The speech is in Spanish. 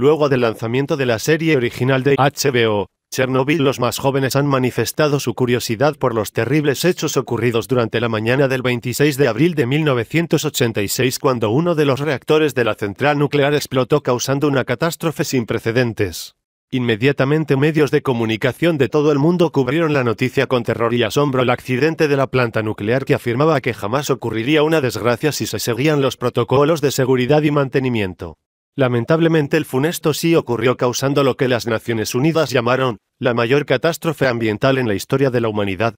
Luego del lanzamiento de la serie original de HBO, Chernobyl los más jóvenes han manifestado su curiosidad por los terribles hechos ocurridos durante la mañana del 26 de abril de 1986 cuando uno de los reactores de la central nuclear explotó causando una catástrofe sin precedentes. Inmediatamente medios de comunicación de todo el mundo cubrieron la noticia con terror y asombro el accidente de la planta nuclear que afirmaba que jamás ocurriría una desgracia si se seguían los protocolos de seguridad y mantenimiento. Lamentablemente el funesto sí ocurrió causando lo que las Naciones Unidas llamaron la mayor catástrofe ambiental en la historia de la humanidad,